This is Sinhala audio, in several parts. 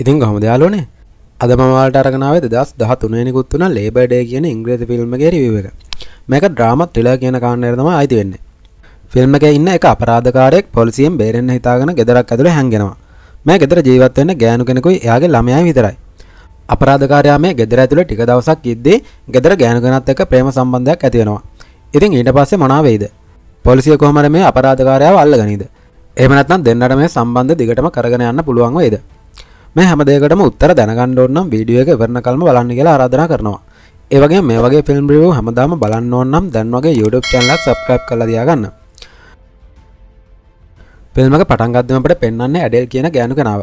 ඉතින් හොම දයාලෝනේ අද මවාට අරගනාව දස් දහ තුනෙකුත් වන ලේබඩේ කියන ඉංග්‍රේසි ෆිල්ම්ගේ රිව එක මේක ඩ්‍රාමත් ්‍රිලා කියන කාණනයටතම අයිති වෙන්නේ ෆිල්ම් එක ඉන්න එක අපරාධකාරයෙක් පොලිසියෙන් බේරෙන්න්න හිතාගෙන ගෙදරක් ඇතුළ හැන්ගෙනවා මේ ගෙදර ජීවත්වන්න ගෑනු කෙනෙකුයි යාගේ ළමයයි විතරයි අපරාධකාරයා මේ ගෙදර ඇතුළ ටික දවසක් ඉද්දී ගෙදර ගෑනුගෙනත් එක ප්‍රේම සම්බන්ධයක් ඇතිවෙනවා ඉතින් ඊට පස්සේ මනාවෙයිද පොලිසිය කොහමර මේ අපරාධකාරයාව අල්ල ගනිද එමනත්නම් දෙන්නට මේ සම්බන්ධ දිගටම කරගෙන යන්න පුළුවන් වේද මේ හැමදේකටම උත්තර දැනගන්න ඕන නම් වීඩියෝ එක ඉවරන කල්ම බලන්න කියලා ආරාධනා කරනවා. ඒ වගේම මේ වගේ ෆිල්ම් රිවිව් හැමදාම බලන්න ඕන නම් දැන් වගේ YouTube channel එක subscribe කරලා තියාගන්න. ෆිල්ම් එක පටන් ගද්දිම අපිට පෙන්වන්නේ ඇඩෙල් කියන ගෑනු කෙනාව.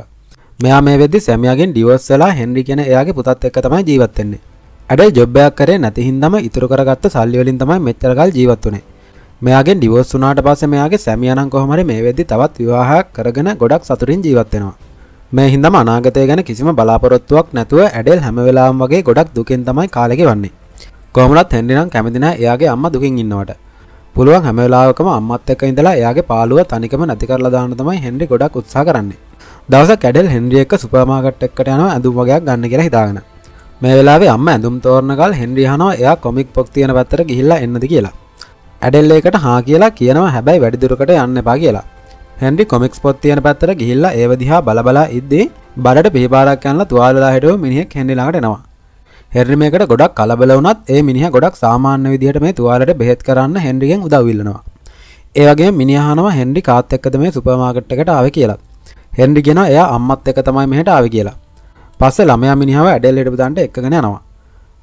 මෙයා මේ වෙද්දි සැමියාගෙන් ඩිවෝස් වෙලා හෙන්රි කියන එයාගේ පුතත් එක්ක තමයි ජීවත් වෙන්නේ. ඇඩෙල් ජොබ් එකක් කරේ නැති හින්දාම ඉතුරු කරගත්ත සල්ලි වලින් තමයි මෙච්චර කල් ජීවත් වුනේ. මෙයාගෙන් ඩිවෝස් වුණාට පස්සේ මෙයාගේ සැමියා නම් කොහොම හරි මේ වෙද්දි තවත් විවාහයක් කරගෙන ගොඩක් සතුටින් ජීවත් වෙනවා. මේ හින්දාම අනාගතය ගැන කිසිම බලාපොරොත්තුවක් නැතුව ඇඩෙල් හැම වෙලාවෙම වගේ ගොඩක් දුකෙන් තමයි කාලේ ගෙවන්නේ. කොහොමවත් හෙන්රි නම් කැමති නැහැ එයාගේ අම්මා දුකින් ඉන්නවට. පුළුවන් හැම වෙලාවකම අම්මත් එක්ක ඉඳලා එයාගේ පාළුව තනිකම නැති කරලා දාන්න තමයි හෙන්රි ගොඩක් උත්සාහ කරන්නේ. දවසක් ඇඩෙල් හෙන්රි එක්ක සුපර් මාකට් එකට යනවා ඇඳුම් වගේක් ගන්න කියලා හිතාගෙන. මේ වෙලාවේ අම්මා ඇඳුම් තෝරන කාල හෙන්රි අහනවා එයා කොමික් පොක් තියෙන පැත්තට ගිහිල්ලා එන්නද කියලා. ඇඩෙල් එකට හා කියලා කියනවා හැබැයි වැඩි දුරකට යන්න එපා කියලා. හැන්ඩි කොමික්ස් පොත් තියෙන පැත්තර ගිහිල්ලා ඒව දිහා බලබලා ඉද්දී බඩට පිහිපාරක් යනලා තුවාලලා හිටව මිනිහෙක් හැන්ඩි ළඟට එනවා. හැන්ඩි මේකට ගොඩක් කලබල වුණත් ඒ මිනිහා ගොඩක් සාමාන්‍ය විදිහට මේ තුවාලට බෙහෙත් කරන්න හැන්ඩිගෙන් උදව් ඉල්ලනවා. ඒ වගේම මිනිහා අහනවා හැන්ඩි කාත් එක්කද මේ සුපර් මාකට් එකට ආවේ කියලා. හැන්ඩි කියනවා එයා අම්මත් එක්ක තමයි මෙහෙට ආවේ කියලා. පස්සේ ළමයා මිනිහාව ඇඩෙල් හිටපු තැනට එක්කගෙන යනවා.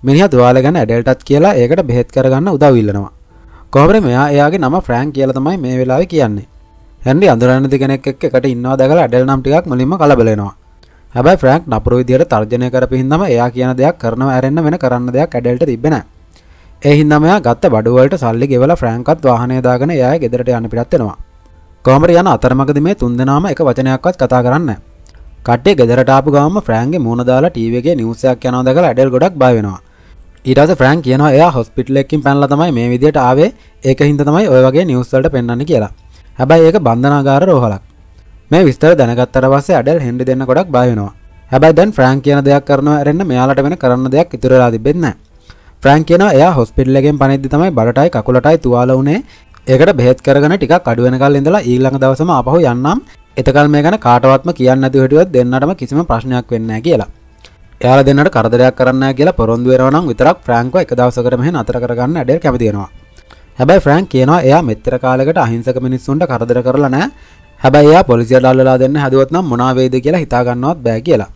මිනිහා තුවාල ගැන ඇඩෙල්ටත් කියලා ඒකට බෙහෙත් කරගන්න උදව් ඉල්ලනවා. කොහොමද මෙයා එයාගේ නම ෆ්‍රෑන්ක් කියලා තමයි මේ වෙලාවේ කියන්නේ. හැන්ඩි අඳුරන්නති කෙනෙක් එකට ඉන්නවා දැකලා ඇඩල් නම් ටිකක් මුලින්ම කලබලෙනවා. හැබැයි ෆ්‍රැන්ක් නපුරු විදියට තර්ජනය කරපින්දම එයා කියන දෙයක් කරනවා ඇරෙන්න වෙන කරන්න දෙයක් ඇඩල්ට තිබෙන. ඒ හින්දාම එයා ගත්ත බඩුවලට සල්ලි ගෙවලා ෆ්‍රැන්ක්වත් වාහනේ දාගෙන එයා ගෙදරට යන්න පිටත් වෙනවා. කොමර යන අතරමකද මේ තුන්දෙනාම එක වචනයක්වත් කතා කරන්න. කටේ ගෙදරටාපු ගාම ෆ්‍රෑන්ගේ මූුණදාලා ටීවගේ නිවසයක් යන දකළ ඇඩල් ගොඩක් බයිවෙනවා. ඊටස ෆ්‍රෑන් කියනවා එයා හොස්පිටලෙක්කින් පැල්ල තමයි මේ විදියට ආවේ ඒක හින්ද තමයි ඔය වගේ නිවස්සල්ට පෙන්න්න කියලා. හැබැයි ඒක බන්ධනාගාර රෝහලක් මේ විස්තර දැනගත්තර පස්සේ අඩල් හෙන්ඩි දෙන්න ගොඩක් බය වෙනවා. හැබැයි දැන් ෆ්‍රෑන්ක් කියන දෙයක් කරනවා ඇරෙන්න මෙයාලට වෙන කරන්න දෙයක් ඉතුරුලා තිබෙන්නේ නැහැ. ෆ්‍රෑන්ක් කියනවා එයා හොස්පිටල් එකෙන් පනිද්දි තමයි බඩටයි කකුලටයි තුවාල වුණේ. ඒකට බෙහෙත් කරගෙන ටිකක් අඩු වෙනකල් ඉඳලා ඊළඟ දවසම ආපහු යන්නම්. එතකල් මේ ගැන කාටවත්ම කියන්න නැතුව හිටියොත් දෙන්නටම කිසිම ප්‍රශ්නයක් වෙන්නේ නැහැ කියලා. එයාලා දෙන්නට කරදරයක් කරන්න නැහැ කියලා පොරොන්දු වෙනවා නම් විතරක් ෆ්‍රෑන්ක්ව එක දවසකට මෙහෙ නතර කරගන්න ඇඩල් කැමති වෙනවා. හැබයි ෆ්‍රෑන් කියනවා එයා මෙත්තර කාලකට අහිංසක මිනිස්සුන්ට කරදර කරලා නෑ හැබයි එයා පොලිසිය ඩල්ලලා දෙන්න හැදුවත්නම් මොනාවේද කියලා හිතාගන්නවත් බෑ කියලා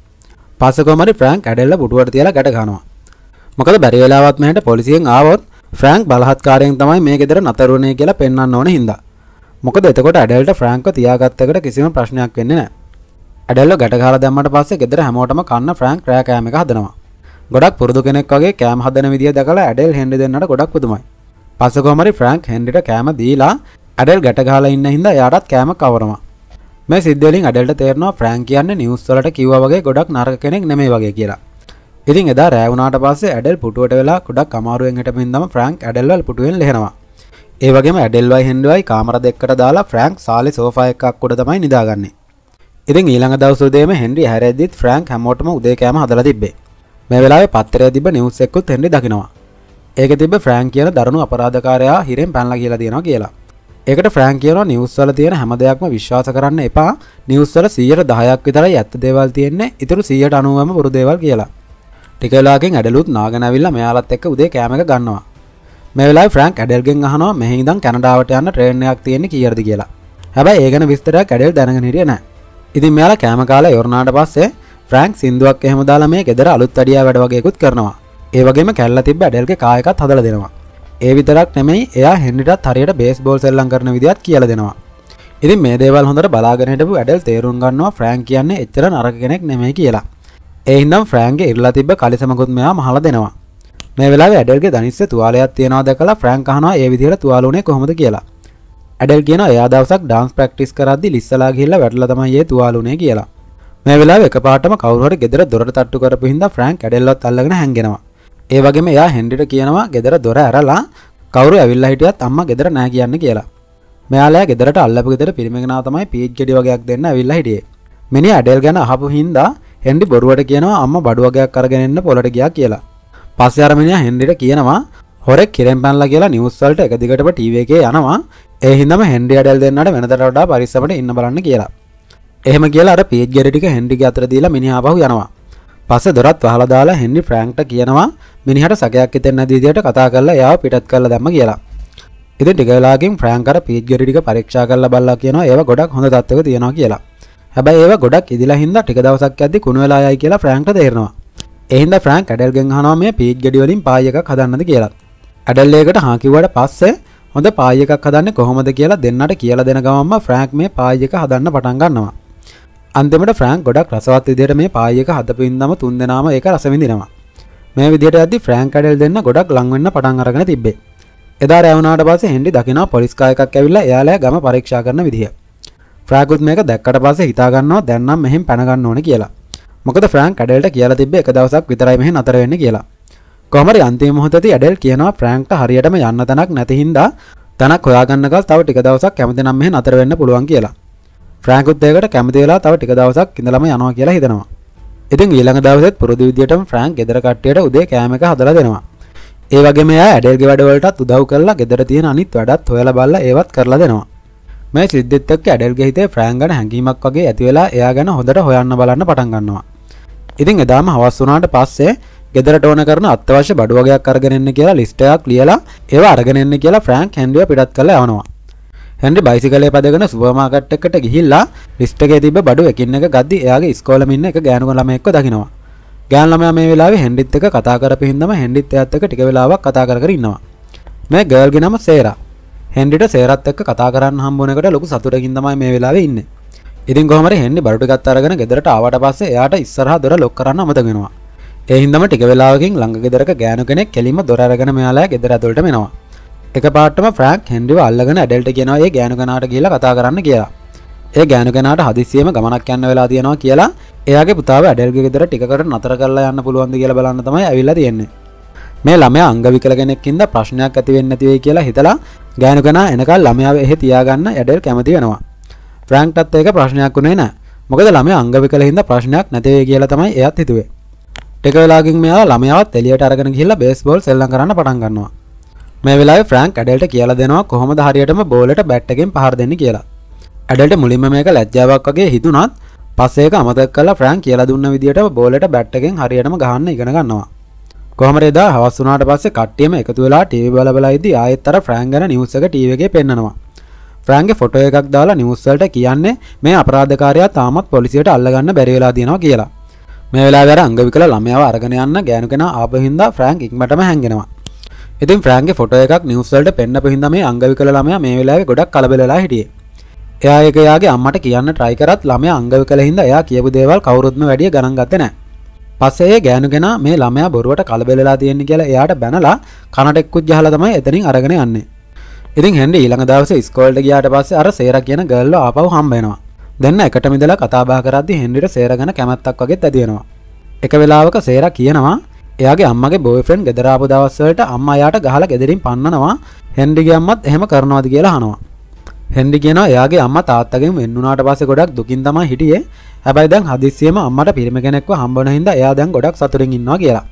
පසකොමරි ෆ්‍රෑන්ක් ඇඩෙල්ල පුටුවට තියලා ගැට ගනවා මොකද බැරිවෙලාවත් මෙහට පොලිසියෙන් ආවොත් ෆ්‍රෑන්ක් බලහත්කාරයෙන් තමයි මේ ගෙදර නතරුණේ කියලා පෙන්න්න ඕන හිද මොකද එතකොට ඇඩල්ට ෆ්‍රෑන්ක තියාගත්තකට කිසිම ප්‍රශ්නයක් වෙන්නේ නෑ ඇඩල්ල ගැටගාල දැම්මට පස්සේ ගෙදර හැමෝටම කන්න ෆ්‍රෑන්ක් රෑකෑම එක හදනවා ගොඩක් පුරදු කෙනෙක් වගේ කෑම හදන විදිිය දකලා ඇඩෙල් හෙඩි දෙන්නට ගොඩක් පුතුමයි පස්ස කොමරි ෆ්‍රෑන්ක් හෙන්ඩිට කෑම දීලා ඇඩල් ගැට ගහලා ඉන්න හින්දා එයාටත් කෑම කවරනවා මේ සිද්ධවලින් ඇඩල්ට තේරෙනවා ෆ්‍රෑන්ක් කියන්නේ නිවුස් වලට කිව්වා වගේ ගොඩක් නරක කෙනෙක් නෙමෙයි වගේ කියලා ඉතින් එදා රෑවුණට පස්සේ ඇඩල් පුටුවට වෙලා ගොඩක් අමාරුවෙන් හිටපින්දම ෆ්‍රෑන්ක් ඇඩල්වල් පුටුවෙන් ලෙහෙනවා. ඒ වගේම ඇඩල්වයි හෙන්ඩුවයි කාමර දෙකට දාලා ෆ්‍රෑන්ක් සාලි සෝෆා එකක් උඩ තමයි නිදාගන්නේ. ඉතින් ඊළඟ දවස් උදේම හෙන්රි හැරෙද්දිත් ෆ්‍රෑන්ක් හැමෝටම උදේ කෑම හදලා තිබ්බේ. මේ වෙලාවේ පත්තරය තිබ්බ නිවුස් එකකුත් හෙන්රි දකිනවා. ඒක තිබ ෆ්‍රෑන් කියන දරුණු අපරාධකාරයා හිරෙන් පැල්ල කියලා තියෙන කියලා ඒකට ෆ්‍රෑන් කියන නිවස්සල තියෙන හැම දෙයක්ම විශ්වාස කරන්න එපා නිවස්සල සියයට දහයක් විතරයි ඇත්ත දේවල් තියෙන්නේ ඉතුරු සියයට අනුවම පුරු දේවල් කියලා ටිකලාගෙන් ඇඩලුත් නාගනැවිල්ල මෙයාලත් එක්ක උදේ කෑමක ගන්නවා මෙවෙලා ෆ්‍රන්ක් ඇඩල්ගෙන් අහනවා මෙහිදම් කැනඩාවට යන්න ට්‍රේණයක් තියෙන කියරදි කියලා හැබැයි ඒගන විස්තරයක් ඇඩල් දැනගෙනහිරිය නෑ ඉතින් මෙයාලා කෑම කාලා යොරණාට පස්සේ ෆ්‍රෑන්ක් සිින්දුවක් එහෙම දාලා මේ ගෙදර අලුත් අඩියා වැඩ වගේකුත් කරනවා ඒවගේම කැල්ල තිබ ඇඩල්ක කායකත් හදල දෙනවා ඒ විතරක් නෙමයි එයා හෙන්ඩිටත් හරියට බේස් බෝල් සෙල්ලං කරන විදිත් කියල දෙනවා ඉති මේ දේවල් හොඳට බලාගෙනටපු ඇඩල් තේරුම් ගන්නවා ෆ්‍රෑන් කියන්නේ එච්චර නරගෙනෙක් නෙමයි කියලා එහින්දම් ෆ්‍රෑන්ගේ ඉල්ලා තිබ කලිසමකුත් මෙයා මහල දෙනවා මේ වෙලා ඇඩල්ගේ දනිස්ස තුවාලයක් තියෙනවා දැකලා ෆ්‍රෑන්ක් අහනවා ඒ විදිහට තුවාලුනේ කොහොමද කියලා ඇඩල් කියන එයා දවසක් ඩාන්ස් ප්‍රක්ටිස් කරද්දි ලිස්සලා ගිහිල්ලා වැටලා තමයි ඒ තුවාලුනේ කියලා. මේ වෙලාවේ එකපාරටම කවුරු හරි ගෙදර දොරට තට්ටු කරපු හින්දා ෆ්‍රැන්ක් ඇඩල්වත් අල්ලගෙන හැංගෙනවා. ඒ වගේම එයා හෙන්ඩිට කියනවා ගෙදර දොර ඇරලා කවරු ඇවිල්ලා හිටියත් අම්මා ගෙදර නෑ කියන්න කියලා. මෙයාලා ගෙදරට අල්ලපු ගෙදර පිරිමගෙනා තමයි පීච් ගෙඩි වගේක් දෙන්න ඇවිල්ලා හිටියේ. මිනිහ ඇඩෙල් ගැන අහපු හින්දා හෙන්ඩි බොරුවට කියනවා අම්මා බඩු වගේක් අරගෙන එන්න පොලට ගියා කියලා. පස්සේ අර මිනිහා හෙන්ඩිට කියනවා හොරෙක් කිරෙන් පැනලා කියලා නිවුස් වලට එක දිගටම ටීවී එකේ යනවා. ඒ හින්දාම හෙන්ඩි ඇඩෙල් දෙන්නට වෙනතට වඩා පරිස්සමට ඉන්න බලන්න කියලා. එහෙම කියලා අර පීච් ගෙඩි ටික හෙන්ඩිගේ අතට දීලා මිනිහා ආපහු යනවා. පස්සේ දොරත් වහලා දාලා හෙන්රි ෆ්‍රැන්ක්ට කියනවා මිනිහට සැකයක් හිතෙන්නේ නැති විදියට කතා කරලා එයාව පිටත් කරලා දැම්ම කියලා. ඉතින් ටික වෙලාවකින් ෆ්‍රැන්ක් අර පීට් ගැරි ටික පරීක්ෂා කරලා බලලා කියනවා ඒව ගොඩක් හොඳ තත්ත්වයක තියෙනවා කියලා. හැබැයි ඒව ගොඩක් ඉදිලා හින්දා ටික දවසක් යද්දි කුණු වෙලා යයි කියලා ෆ්‍රැන්ක්ට තේරෙනවා. ඒ හින්දා ෆ්‍රැන්ක් ඇඩල්ගෙන් අහනවා මේ පීට් ගැඩි වලින් පායි එකක් හදන්නද කියලා. ඇඩල් ඒකට හා කිව්වට පස්සේ හොඳ පායි එකක් හදන්නේ කොහොමද කියලා දෙන්නට කියලා දෙන ගමන්ම ෆ්‍රැන්ක් මේ පායි එක හදන්න පටන් ගන්නවා. අන්දමට ෆ්‍රෑන්ක් ගොඩක් රසවත් විදියට මේ පායක හදපින්දම තුන් දෙනාම ඒක රසවිඳිනවා මේ විදියට ඇදදි ෆ්‍රෑන්ක් කඩල් දෙන්න ගොඩක් ලංවෙන්න පටන් අරගෙන තිබේ එදා රැවුණට පස හෙඩි දකින පොලිස්කායකක් ඇවිල්ලා යාලෑ ගම පරීක්ෂා කරන විදිහ ්‍රෑකුත් මේක දැක්කට පස හිතාගන්නවා දැන්නම් මෙහෙම පැනගන්න ඕන කියලා මොකද ෆ්‍රෑන්ක් කඩල්ට කියලා තිබේ එක දවසක් විතරයි මෙහ අතරවෙන්න කියලා කොමරි අන්තිම මොහොතති ඇඩල් කියනවා ෆ්‍රෑන්ක්ට හරියටම යන්න තැනක් නැතිහින්දා තැනක් හොයාගන්නකල් තව ටික දවසක් කැමති නම් මෙහෙ නතර වෙන්න පුළුවන් කියලා ෆ්‍රෑන්කුත් ඒකට කැමති වෙලා තව ටික දවසක් ඉඳලම යනවා කියලා හිතනවා. ඉතින් ඊළඟ දවසෙත් පුරුදු විදියටම ෆ්‍රෑන්ක් ගෙදර කට්ටියට උදේ කෑම එක හදලා දෙනවා. ඒ වගේම එයා ඇඩල්ගේ වැඩවලටත් උදව් කරලා ගෙදර තියෙන අනිත් වැඩත් හොයලා බලලා ඒවත් කරලා දෙනවා. මේ සිද්ධිත් එක්ක ඇඩල්ගේ හිතේ ෆ්‍රෑන් ගැන හැඟීමක් වගේ ඇති වෙලා එයා ගැන හොඳට හොයන්න බලන්න පටන් ගන්නවා. ඉතින් එදාම හවස් වුණාට පස්සේ ගෙදරට ඕන කරන අත්‍යවශ්‍ය බඩු වගේක් අරගෙන එන්න කියලා ලිස්ට් එකක් ලියලා ඒවා අරගෙන එන්න කියලා ෆ්‍රෑන්ක් හැන්ඩ්‍රිය පිටත් කරලා යවනවා. හැන්රි බයිසිකලේ පදගෙන සුපර්මාකට් එකට ගිහිල්ලා ලිස්ට් එකේ තිබ්බ බඩු එකින් එක ගද්දි එයාගේ ඉස්කෝලෙම ඉන්න එක ගෑනු ළමයෙක්ව දකිනවා. ගෑනු ළමයා මේ වෙලාවේ හැන්රිත් එක්ක කතා කරපු හින්දාම හැන්රිත් එයාත් එක්ක ටික වෙලාවක් කතා කර කර ඉන්නවා. මේ ගර්ල්ගේ නම සේරා. හැන්රිට සේරාත් එක්ක කතා කරන්න හම්බුන එකට ලොකු සතුටකින් තමයි මේ වෙලාවේ ඉන්නේ. ඉතින් කොහොමද හැන්රි බඩු ටිකත් අරගෙන ගෙදරට ආවට පස්සේ එයාට ඉස්සරහා දොර ලොක් කරන්න අමතක වෙනවා. ඒ හින්දාම ටික වෙලාවකින් ළඟ ගෙදරක ගෑනු කෙනෙක් කෙලින්ම දොර අරගෙන මෙයාලා ගෙදර ඇතුළට එනවා. එක පාටම ෆ්‍රෑක් හෙන්ඩිව අල්ලගෙන ඇඩල්ට කියෙනවා ඒ ගෑනු කනාට කියලා කතා කරන්න කියලා ඒ ගෑනු කෙනාට හදිසියම ගමනක් යන්න වෙලා තියෙනවා කියලා එයාගේ පුතාව ඇඩල්ගෙ ගෙදර ටිකට නතර කරලා යන්න පුළුවන්ද කියලා බලන්න තමයි ඇවිල්ලා තියෙන්නේ. මේ ළමයා අංගවිකල කෙනෙක්ින්ද ප්‍රශ්නයක් ඇති වෙන්නේ නැති වෙයි කියලා හිතලා ගෑනු කෙනා එනකල් ළමයාව එහෙ තියාගන්න ඇඩල් කැමති වෙනවා. ෆ්‍රැන්ක්ටත් ඒක ප්‍රශ්නයක් වුණේ නැහැ. මොකද ළමයා අංගවිකල හින්දා ප්‍රශ්නයක් නැති වෙයි කියලා තමයි එයාත් හිතුවේ. ටික වෙලාවකින් මෙයා ළමයාවත් එළියට අරගෙන ගිහිල්ලා බේස්බෝල් සෙල්ලම් කරන්න පටන් ගන්නවා. මේ වෙලා ෆ්‍රන්ක් ඇඩල්ට කියල දෙනවා කොහොම හරියටම බෝලට බැට්ටකෙන් පහර දෙන්න කියලා ඇඩල්ට මුලින්ම මේක ලැජ්ජාවක් වගේ හිතුනත් පස්සේක අමතක් කල ෆ්‍රන්ක් කියල දුන්න විදිට බෝලට බැට්ටකෙන් හරියටම ගහන්න ඉගෙන ගන්නවා කොහමරේදා හවස්සුනාට පස්සේ කට්ටියම එකතු වෙලා ටීවි බලබලයිදී ආයෙත්තර ෆ්‍රෑන්ක් ගැන නිවුස් එක ටීවී එකේ පෙන්නනවා ෆ්‍රෑන්ක්ගේ ෆොටෝ එකක් දාලා නිවුස් වලට කියන්නේ මේ අපරාධකාරයා තාමත් පොලිසියට අල්ලගන්න බැරි වෙලා දිනවා කියලා මේ වෙලාවට අංගවිකල ළමයාව අරගෙන යන්න ගෑනු කෙනා ආපහු හින්දා ෆ්‍රෑන්ක් ඉක්මටම හැංගෙනවා ඉතින් ෆ්‍රෑන්ගේ ෆොට එකක් නිවසල්ට පෙන්න්න පිහිද මේ අංගවි කළ ළමය මේ වෙලාව ගොඩක් කලබලලා හිටිය එයා එකයාගේ අම්මට කියන්න ට්‍රයිකරත් ළමය අංගව කළ හිද එයා කියපු දේවල් කවරුත්ම වැඩිය ගනන්ගත්තන පස්සේ ගෑනුගෙන මේ ළමය බොරුවට කලබෙලලා තියෙන්නේ කියලා එයාට බැනලා කනටෙක්කුත් ජහල තමයි එතනින් අරගෙන යන්නේ ඉතින් හෙන්ඩ ඊළඟ දවස ස්කෝල්ට ගියාට පස්සේ අර සේර කියන ගල්ල ආපව හම්බෙනවා දෙන්න එකට මිදලා කතාබා කරද්දි හෙන්ඩිට සේර ගැන කැමැත්තක් වගේ ඇතියෙනවා එක වෙලාවක සේර කියනවා එයාගේ අම්මගේ බෝයෆ්‍රෙන්ඩ් ගෙදරාපු දවස් වලට අම්මා එයාට ගහලා ගෙදරින් පන්නනවා හෙන්රිගේ අම්මත් එහෙම කරනවාද කියලා අහනවා හෙන්ඩි කියෙන එයාගේ අම්ම තාත්තගෙන් වෙන්නුනාට පස ගොඩක් දුකින් තම හිටියේ හැබයි දැන් හදිස්සියම අම්මට පිරිම කෙනෙක්ව හම්බන හිද එයා දැන් ගොඩක් සතුරින් ඉන්නවා කියලා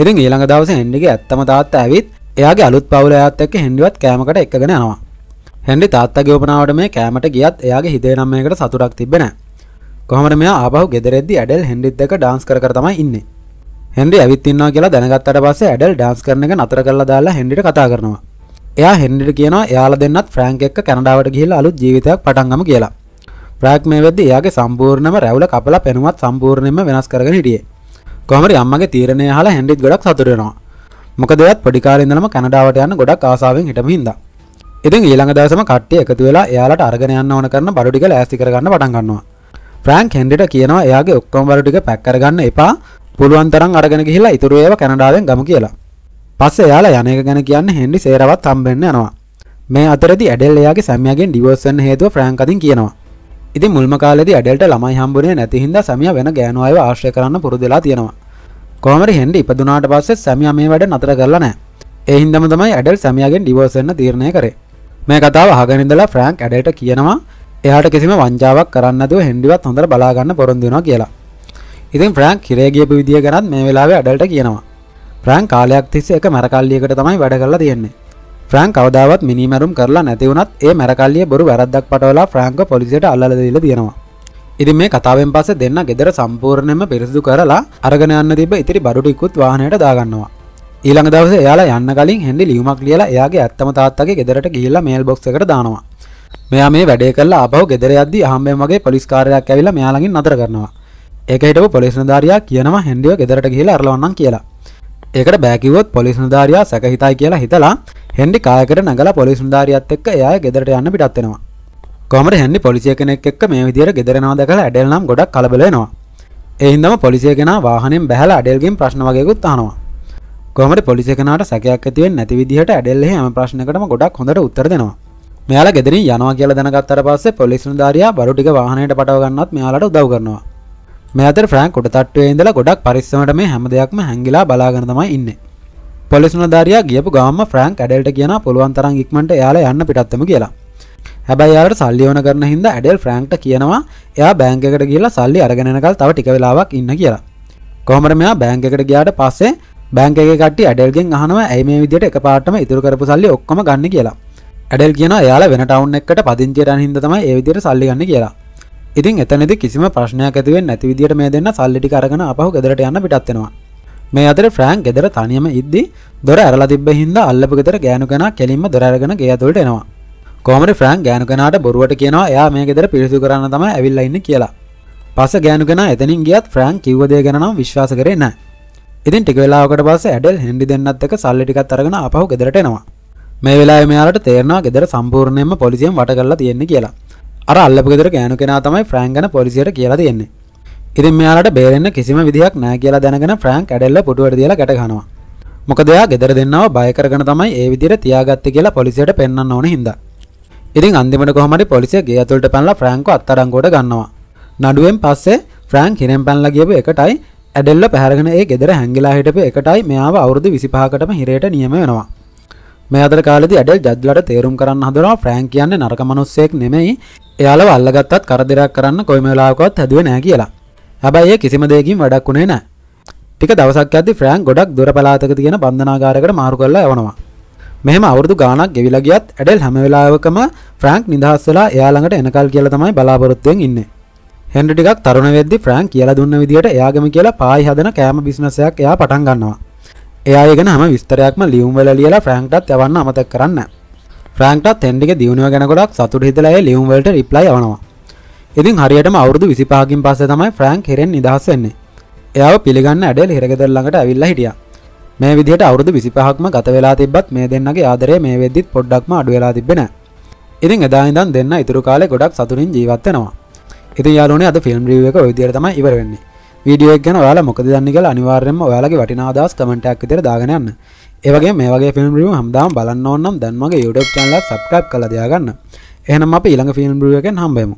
ඉතින් ඊළඟ දවස හෙන්ඩිගේ ඇත්තම තාත්ත ඇවිත් එයාගේ අලුත් පවුල ඇත් එක්ක හෙන්ඩිවත් කෑමකට එකගෙන යනවා හෙන්ඩි තාත්තගේ උපනාවට මේ කෑමට ගියත් එයාගේ හිදේ නම්මයකට සතුරක් තිබෙන කොහමට මෙයා ආපහු ගෙදරෙද්දි ඇඩල් හෙන්ඩිත් එක ඩාන්ස් කර තමයි ඉන්නේ හෙන්ඩි ඇවිත් ඉන්නවා කියලා දැනගත්තට පස්සේ ඇඩල් ඩාන්ස් කරන එක නතර කරලා දාලා හෙන්ඩිට කතා කරනවා. එයා හෙන්ඩිට කියනවා එයාලා දෙන්නත් ෆ්‍රෑන්ක් එක්ක කැනඩාවට ගිහිල්ලා අලුත් ජීවිතයක් පටන් ගමු කියලා. ප්‍රාක් මේ වෙද්දී එයාගේ සම්පූර්ණම රැවුල කපලා පෙනුමත් සම්පූර්ණයෙන්ම වෙනස් කරගෙන හිටියේ. කොහමරි අම්මගේ තීරණය හලා හෙන්ඩිත් ගොඩක් සතුට වෙනවා. මොකදවත් පොඩි කාලේ ඉඳලම කැනඩාවට යන්න ගොඩක් ආසාවෙන් හිටම හින්දා. ඉතින් ඊළඟ දවසම කට්ටිය එකතු වෙලා එයාලට අරගෙන යන්න ඕන කරන බඩු ටික ලෑස්ති කරගන්න පටන් ගන්නවා. ෆ්‍රැන්ක් හෙන්ඩිට කියනවා එයාගේ ඔක්කොම බඩු ටික පැක් කරගන්න එපා. පුළුවන් තරම් අරගෙන ගිහිල්ලා ඉතුරු ඒවා කැනඩාවෙන් ගමු කියලා. පස්සේ එයාලා යන එක ගැන කියන්නේ හෙන්රි සේරවත් හම්බෙන්න යනවා. මේ අතරදී ඇඩෙල් එයාගේ සැමියාගෙන් ඩිවෝස් වෙන්න හේතුව ෆ්‍රැන්ක් අතින් කියනවා. ඉතින් මුල්ම කාලේදී ඇඩෙල්ට ළමයි හම්බුනේ නැති හින්දා සැමියා වෙන ගෑනු අයව ආශ්‍රය කරන්න පුරුදු වෙලා තියෙනවා. කොහොමරි හෙන්රි ඉපදුනාට පස්සේ සැමියා මේ වැඩ නතර කරලා නැහැ. ඒ හින්දාම තමයි ඇඩෙල් සැමියාගෙන් ඩිවෝස් වෙන්න තීරණය කරේ. මේ කතාව අහගෙන ඉඳලා ෆ්‍රැන්ක් ඇඩෙල්ට කියනවා එයාට කිසිම වංචාවක් කරන්න නැතුව හෙන්රිවත් හොඳට බලා ගන්න පොරොන්දු වෙනවා කියලා. ඉතින් ෆ්‍රෑන්ක් කිරේ ගියපු විදිය ගැනත් මේ වෙලාවේ අඩල්ට කියනවා. ෆ්‍රෑන්ක් කාලයක් තිස්සේ එක මැරකල්ලියකට තමයි වැඩ කරලා තියෙන්නේ. ෆ්‍රෑන්ක් කවදාවත් මිනිමැරුම් කරලා නැති වුණත් ඒ මැරකල්ලිය බොරු වැරද්දක් පටවලා ෆ්‍රෑන්ක්ව පොලිසියට අල්ලලා දීලා තියෙනවා. ඉතින් මේ කතාවෙන් පස්සේ දෙන්න ගෙදර සම්පූර්ණයෙන්ම පිරිසිදු කරලා අරගෙන යන්න තිබ්බ ඉතිරි බඩු ටිකුත් වාහනයට දාගන්නවා. ඊළඟ දවසේ එයාලා යන්න කලින් හෙන්ඩි ලියුමක් ලියලා එයාගේ ඇත්තම තාත්තගේ ගෙදරට ගිහිල්ලා මේල් බොක්ස් එකට දානවා. මෙයා මේ වැඩේ කරලා ආපහු ගෙදර යද්දී අහම්බෙන් වගේ පොලිස් කාර්යයක් ඇවිල්ලා මෙයාලඟින් නතර කරනවා. ඒකට පොලිස් නිධාරියා කියනවා හෙන්ඩිව ගෙදරට ගිහිලා අරලවන්නම් කියලා. ඒකට බෑකිවොත් පොලිස් නිධාරියා සැකහිතයි කියලා හිතලා හෙන්ඩි කායකට නගලා පොලිස් නිධාරියත් එක්ක එයා ගෙදරට යන්න පිටත් වෙනවා. කොහමද හෙන්ඩි පොලිසිය කෙනෙක් එක්ක මේ විදියට ගෙදර යනවා දැකලා ඇඩෙල් නම් ගොඩක් කලබල වෙනවා. ඒ හින්දාම පොලිසිය කෙනා වාහනෙන් බැහැලා ඇඩෙල්ගෙන් ප්‍රශ්න වගේකුත් අහනවා. කොහමද පොලිසිය කෙනාට සැකයක් ඇති වෙන්නේ නැති විදිහට ඇඩෙල් එහෙම ප්‍රශ්නයකටම ගොඩක් හොඳට උත්තර දෙනවා. මෙයාලා ගෙදරින් යනවා කියලා දැනගත්තට පස්සේ පොලිස් නිලධාරියා බඩු ටික වාහනයට පටව ගන්නත් මෙයාලට උදව් කරනවා. මෙතර ෆ්‍රෑන්ක් කොට තට්ටුවේ ඉඳලා ගොඩක් පරිස්සමට මේ හැම දෙයක්ම හැංගිලා බලාගෙන තමයි ඉන්නේ. පොලිස් නිලධාරියා ගියපු ගාම්ම ෆ්‍රෑන්ක් ඇඩල්ට කියන පුළුවන් තරම් ඉක්මනට එයාලා යන්න පිටත්තම කියලා. හැබැයි යාලට සල්ලි ඕන කරන හින්දා ඇඩල් ෆ්‍රෑන්ක්ට කියනවා එයා බැංක් එකට ගිහලා සල්ලි අරගෙන එනකල් තව ටික වෙලාවක් ඉන්න කියලා. කොහොමද මෙයා බැංක් එකට ගියාට පස්සේ බැංක එක කට්ටි ඇඩල්ගෙන් අහනවා ඇයි මේ විදිහට එකපාරටම ඉතුරු කරපු සල්ලි ඔක්කොම ගන්න කියලා. ඇඩල් කියනවා එයාලා වෙන ටවුන් එකකට පදිංචියට අනින්ද තමයි ඒ විදිහට සල්ලි ගන්න කියලා. ඉතින් එතනදි කිසිම ප්‍රශ්නයක් ඇතිවෙන් නැති විදිට මේ දෙන්න සල්ලිටි කරගෙන අපහු ගෙදරට යන්න පිටත්වෙනවා මේ අතර ෆ්‍රෑන්ක් ගෙදර තනියම ඉද්දි දොර ඇරලා තිබ්බ හින්දා අල්ලපු ගෙදර ගෑනු කෙනා කෙලින්ම දොර අරගෙන ගේ ඇතුළට එනවා කොමරි ෆ්‍රෑන්ක් ගෑනු කෙනාට බොරුවට කියනවා එයා මේ ගෙදර පිරිසු කරන්න තමයි ඇවිල්ලා ඉන්නේ කියලා පස්ස ගෑනු කෙනා එතනින් ගියත් ෆ්‍රෑන්ක් කිව්ව දේ ගැන නම් විශ්වාස කරේ නැහැ ඉතින් ටික වෙලාවකට පස්සේ ඇඩල් හෙන්රි දෙන්නත් එක්ක සල්ලි ටිකක් අරගෙන අපහු ගෙදරට එනවා මේ වෙලාවේ මෙයාලට තේරෙනවා ගෙදර සම්පූර්ණයෙන්ම පොලිසියෙන් වට කරලා තියෙන්නේ කියලා අර අල්ලපගෙදර ගෑනු කෙනා තමයි ෆ්‍රෑන් ගැන පොලිසියට කියලා තියෙන්නේ. ඉතින් මෙයාලට බේරෙන්න කිසිම විදිහක් නැහැ කියලා දැනගෙන ෆ්‍රෑන්ක් ඇඩෙල්ල පුටුවට දාලා ගැට ගන්නවා. මොකද එයා ගෙදර දෙන්නව බය කරගෙන තමයි ඒ විදිහට තියාගත්තේ කියලා පොලිසියට පෙන්වන්න ඕන හින්දා. ඉතින් අන්තිමට කොහොම හරි පොලිසිය ගේ ඇතුළට පැනලා ෆ්‍රෑන්ක්ව අත්අඩංගුවට ගන්නවා. නඩුවෙන් පස්සේ ෆ්‍රෑන්ක් හිරෙන් පැනලා ගියපු එකටයි ඇඩෙල්ල පැහැරගෙන ඒ ගෙදර හැංගිලා හිටපු එකටයි මෙයාව අවුරුදු 25කටම හිරේට නියම වෙනවා. මේ අතර කාලෙදි ඇඩල් ජජ්ලට තේරුම් කරන්න හදනවා ෆ්‍රෑන්ක් කියන්නේ නරක මිනිස්සෙක් නෙමෙයි. එයාලව අල්ලගත්තත් කරදරයක් කරන්න කොයිම වෙලාවකවත් හැදුවේ නැහැ කියලා. හැබැයි ඒ කිසිම දෙයකින් වැඩක් උනේ නැහැ. ටික දවසක් ඇද්දි ෆ්‍රෑන්ක් ගොඩක් දුර පළාතක තියෙන බන්ධනාගාරයකට මාරු කරලා යවනවා. මෙහම අවුරදු ගානක් ගෙවිලා ගියත් ඇඩල් හැම වෙලාවකම ෆ්‍රෑන්ක් නිදහස් වෙලා එයා ළඟට එනකල් කියලා තමයි බලාපොරොත්තුෙන් ඉන්නේ. හෙන්රි ටිකක් තරුණ වෙද්දි ෆ්‍රෑන්ක් කියලා දුන්න විදියට එයාගම කියලා පායි හදන කෑම බිස්නස් එකක් එයා පටන් ගන්නවා. එයාගෙන හම විස්තරයක්ම ලියුම්වල ලියලා ෆ්‍රෑන්ක්ටත් යවන්න අමතක් කරන්න ෆ්‍රෑන්ක්ටත් හෙන්ඩික දියුණුව ගැනකොඩක් සතුට හිතලය ලියුම්වලට රිප්ලයි යවනවා ඉතින් හරියටම අවුරුදු විසිපාකින් පස්සේ තමයි ෆ්‍රෑන්ක් හෙරෙන් නිදහස් වෙන්නේ එයාව පිළිගන්න ඇඩල් හිරගෙදර ළඟට ඇවිල්ලා හිටියා මේ විදිහට අවුරුදු 25ක්ම ගත වෙලා තිබ්බත් මේ දෙන්නගේ ආදරය මේ වෙද්දිත් පොඩ්ඩක්ම අඩු වෙලා තිබ්බේ නැහැ. ඉතින් එදා ඉඳන් දෙන්න ඉතුරු කාලේ ගොඩක් සතුටින් ජීවත් වෙනවා. ඉතින් යාළුවනේ අද ෆිල්ම් රිවිව් එක ඔය විදිහට තමයි ඉවර වෙන්නේ. වීඩියෝ එක ගැන ඔයාලා මොකද දන්නේ කියලා අනිවාර්යයෙන්ම ඔයාලගේ වටිනා අදහස් කමෙන්ට් එකක් විදියට දාගෙන යන්න. ඒ වගේම මේ වගේ ෆිල්ම් රිවිව් හැමදාම බලන්න ඕන නම් දැන් මගේ YouTube channel එක subscribe කරලා තියාගන්න. එහෙනම් අපි ඊළඟ ෆිල්ම් රිවිව් එකෙන් හම්බෙමු.